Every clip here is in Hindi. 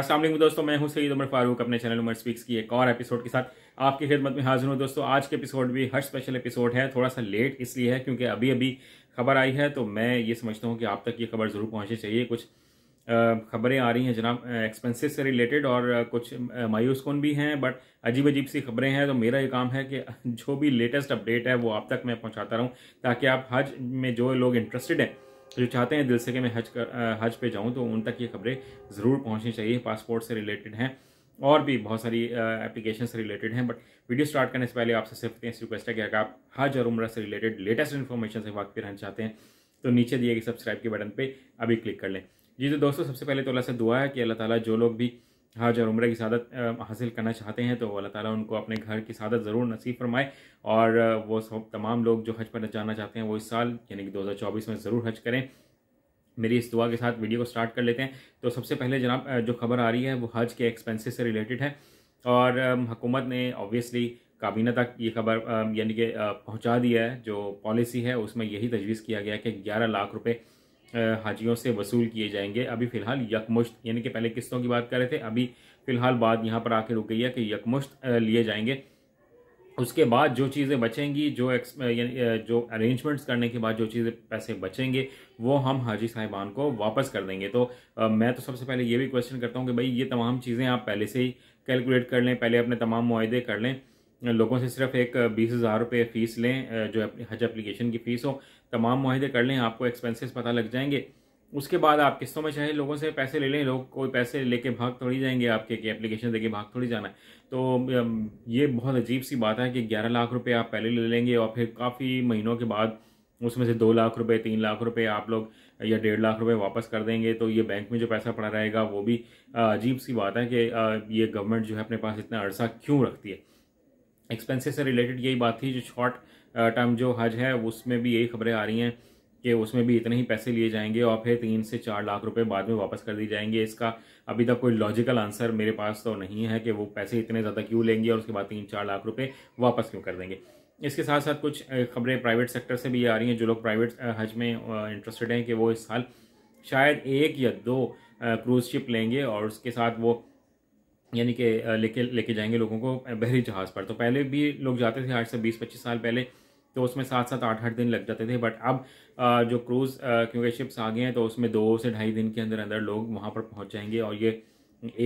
असल दोस्तों मैं हूं सईद उमर फारूक अपने चैनल उमर स्पीक्स की एक और एपिसोड के साथ आपकी खिदमत में हाजिर हूं दोस्तों आज के एपिसोड भी हर स्पेशल एपिसोड है थोड़ा सा लेट इसलिए है क्योंकि अभी अभी खबर आई है तो मैं ये समझता हूं कि आप तक ये खबर ज़रूर पहुंचनी चाहिए कुछ खबरें आ रही हैं जनाब एक्सपेंसिस से रिलेटेड और कुछ मायूस कौन भी हैं बट अजीब अजीब सी खबरें हैं तो मेरा ये काम है कि जो भी लेटेस्ट अपडेट है वो आप तक मैं पहुँचाता रहूं ताकि आप हज में जो लोग इंटरेस्टेड हैं जो चाहते हैं दिल से कि मैं हज कर हज पे जाऊं तो उन तक ये खबरें ज़रूर पहुंचनी चाहिए पासपोर्ट से रिलेटेड हैं और भी बहुत सारी एप्लीकेशन से रिलेटेड हैं बट वीडियो स्टार्ट करने से पहले आपसे सिर्फ इस रिक्वेस्ट है कि अगर आप हज और उम्र से रिलेटेड लेटेस्ट इन्फॉर्मेशन से वाकफी रहना चाहते हैं तो नीचे दिए गए सब्सक्राइब के बटन पर अभी क्लिक कर लें जी तो दोस्तों सबसे पहले तो अल्लाह से दुआ है कि अल्लाह ताली जो लोग भी हज और उम्र की शादत हासिल करना चाहते हैं तो अल्लाह ताला उनको अपने घर की शादत ज़रूर नसीब फरमाए और वो सब तमाम लोग जो हज पर जाना चाहते हैं वो इस साल यानी कि 2024 में ज़रूर हज करें मेरी इस दुआ के साथ वीडियो को स्टार्ट कर लेते हैं तो सबसे पहले जनाब जो खबर आ रही है वो हज के एक्सपेंसिस से रिलेटेड है और हुकूमत ने ऑब्वियसली काबीना तक ये खबर यानी कि पहुँचा दिया है जो पॉलिसी है उसमें यही तजवीज़ किया गया कि ग्यारह लाख रुपये हाजियों से वसूल किए जाएंगे अभी फ़िलहाल यकमुश्त यानी कि पहले किस्तों की बात कर रहे थे अभी फ़िलहाल बात यहाँ पर आके रुक गई है कि यकमुश्त लिए जाएंगे उसके बाद जो चीज़ें बचेंगी जो एक्स जो अरेंजमेंट्स करने के बाद जो चीज़ें पैसे बचेंगे वो हम हाजी साहिबान को वापस कर देंगे तो आ, मैं तो सबसे पहले ये भी क्वेश्चन करता हूँ कि भाई ये तमाम चीज़ें आप पहले से ही कैलकुलेट कर लें पहले अपने तमाम माहदे कर लें लोगों से सिर्फ एक बीस हज़ार रुपये फ़ीस लें जो हज अप्लीकेशन की फ़ीस हो तमाम माहे कर लें आपको एक्सपेंसेस पता लग जाएंगे उसके बाद आप किस्तों में चाहे लोगों से पैसे ले लें लोग कोई पैसे लेके भाग थोड़ी जाएंगे आपके कि एप्लीकेशन देके भाग थोड़ी जाना तो ये बहुत अजीब सी बात है कि ग्यारह लाख रुपए आप पहले ले लेंगे और फिर काफ़ी महीनों के बाद उसमें से दो लाख रुपए तीन लाख रुपए आप लोग या डेढ़ लाख रुपए वापस कर देंगे तो ये बैंक में जो पैसा पड़ा रहेगा वो भी अजीब सी बात है कि ये गवर्नमेंट जो है अपने पास इतना अर्सा क्यों रखती है एक्सपेंसेस से रिलेटेड यही बात थी जो शॉर्ट टर्म uh, जो हज है उसमें भी यही खबरें आ रही हैं कि उसमें भी इतने ही पैसे लिए जाएंगे और फिर तीन से चार लाख रुपए बाद में वापस कर दिए जाएंगे इसका अभी तक कोई लॉजिकल आंसर मेरे पास तो नहीं है कि वो पैसे इतने ज़्यादा क्यों लेंगे और उसके बाद तीन चार लाख रुपए वापस क्यों कर देंगे इसके साथ साथ कुछ uh, खबरें प्राइवेट सेक्टर से भी आ रही हैं जो लोग प्राइवेट uh, हज में इंटरेस्टेड हैं कि वो इस साल शायद एक या दो क्रूज़ शिप लेंगे और उसके साथ वो यानी कि लेके लेके जाएंगे लोगों को बहरी जहाज़ पर तो पहले भी लोग जाते थे आठ से बीस पच्चीस साल पहले तो उसमें सात सात आठ आठ दिन लग जाते थे बट अब जो क्रूज़ क्योंकि शिप्स आ गए हैं तो उसमें दो से ढाई दिन के अंदर अंदर लोग वहाँ पर पहुँच जाएंगे और ये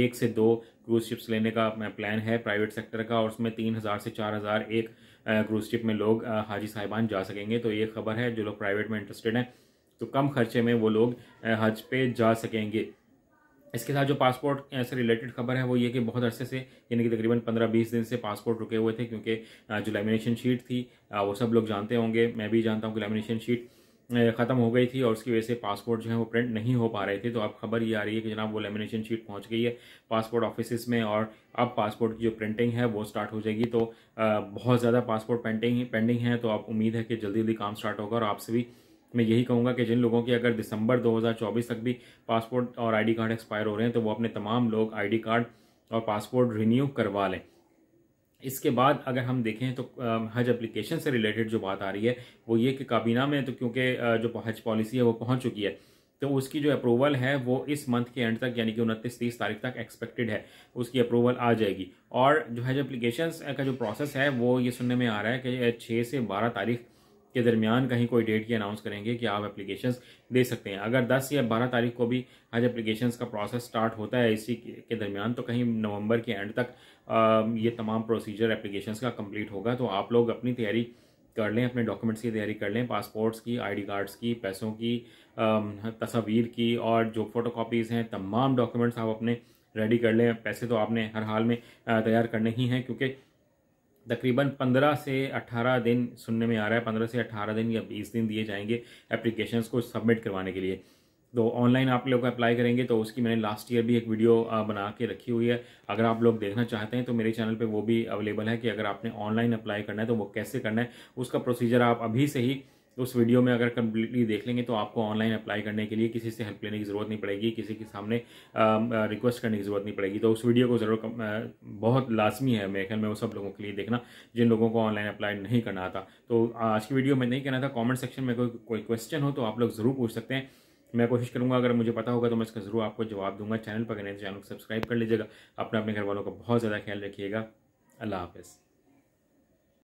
एक से दो क्रूज़ शिप्स लेने का प्लान है प्राइवेट सेक्टर का और उसमें तीन हज़ार से चार हज़ार एक क्रूज़ शिप में लोग हाजी साहिबान जा सकेंगे तो ये खबर है जो लोग प्राइवेट में इंटरेस्टेड हैं तो कम खर्चे में वो लोग हज पे जा सकेंगे इसके साथ जो पासपोर्ट से रिलेटेड खबर है वो ये कि बहुत अरसे से यानी कि तकरीबन पंद्रह बीस दिन से पासपोर्ट रुके हुए थे क्योंकि जो लेमिनेशन शीट थी वो सब लोग जानते होंगे मैं भी जानता हूँ कि लेमिनेशन शीट ख़त्म हो गई थी और उसकी वजह से पासपोर्ट जो है वो प्रिंट नहीं हो पा रहे थे तो अब खबर ये आ रही है कि जनाब वो लेमिनेशन शीट पहुंच गई है पासपोर्ट ऑफिस में और अब पासपोर्ट की जो प्रिंटिंग है वो स्टार्ट हो जाएगी तो बहुत ज़्यादा पासपोर्ट पेंटिंग पेंडिंग है तो आप उम्मीद है कि जल्दी जल्दी काम स्टार्ट होगा और आपसे भी मैं यही कहूँगा कि जिन लोगों की अगर दिसंबर 2024 तक भी पासपोर्ट और आईडी कार्ड एक्सपायर हो रहे हैं तो वो अपने तमाम लोग आईडी कार्ड और पासपोर्ट रिन्यू करवा लें इसके बाद अगर हम देखें तो हज एप्लीकेशन से रिलेटेड जो बात आ रही है वो ये कि काबीना में तो क्योंकि जो हज पॉलिसी है वो पहुँच चुकी है तो उसकी जो अप्रूवल है वो इस मंथ के एंड तक यानी कि उनतीस तीस तारीख तक एक्सपेक्टेड है उसकी अप्रूवल आ जाएगी और जो हज एप्लीकेशन का जो प्रोसेस है वो ये सुनने में आ रहा है कि छः से बारह तारीख के दरमियान कहीं कोई डेट की अनाउंस करेंगे कि आप एप्लीकेशन दे सकते हैं अगर दस या बारह तारीख को भी आज एप्लीकेशन का प्रोसेस स्टार्ट होता है इसी के दरमियान तो कहीं नवंबर के एंड तक ये तमाम प्रोसीजर एप्लीकेशन का कंप्लीट होगा तो आप लोग अपनी तैयारी कर लें अपने डॉक्यूमेंट्स की तैयारी कर लें पासपोर्ट्स की आईडी कार्ड्स की पैसों की तस्वीर की और जो फोटोकॉपीज़ हैं तमाम डॉक्यूमेंट्स आप अपने रेडी कर लें पैसे तो आपने हर हाल में तैयार करने ही हैं क्योंकि तकरीबन 15 से 18 दिन सुनने में आ रहा है 15 से 18 दिन या 20 दिन दिए जाएंगे एप्लीकेशन को सबमिट करवाने के लिए तो ऑनलाइन आप लोग अप्लाई करेंगे तो उसकी मैंने लास्ट ईयर भी एक वीडियो बना के रखी हुई है अगर आप लोग देखना चाहते हैं तो मेरे चैनल पे वो भी अवेलेबल है कि अगर आपने ऑनलाइन अप्लाई करना है तो वो कैसे करना है उसका प्रोसीजर आप अभी से ही उस वीडियो में अगर कम्प्लीटली देख लेंगे तो आपको ऑनलाइन अप्लाई करने के लिए किसी से हेल्प लेने की ज़रूरत नहीं पड़ेगी किसी के सामने रिक्वेस्ट करने की ज़रूरत नहीं पड़ेगी तो उस वीडियो को ज़रूर बहुत लाजमी है मेरे ख्याल में वो सब लोगों के लिए देखना जिन लोगों को ऑनलाइन अप्लाई नहीं करना आता तो आज की वीडियो में नहीं कहना था कॉमेंट सेक्शन में कोई कोई क्वेश्चन हो तो आप लोग ज़रूर पूछ सकते हैं मैं कोशिश करूंगा अगर मुझे पता होगा तो मैं इसका ज़रूर आपको जवाब दूंगा चैनल पर गए चैनल तो को सब्सक्राइब कर लीजिएगा अपने अपने घर वालों का बहुत ज़्यादा ख्याल रखिएगा अल्लाह हाफिज़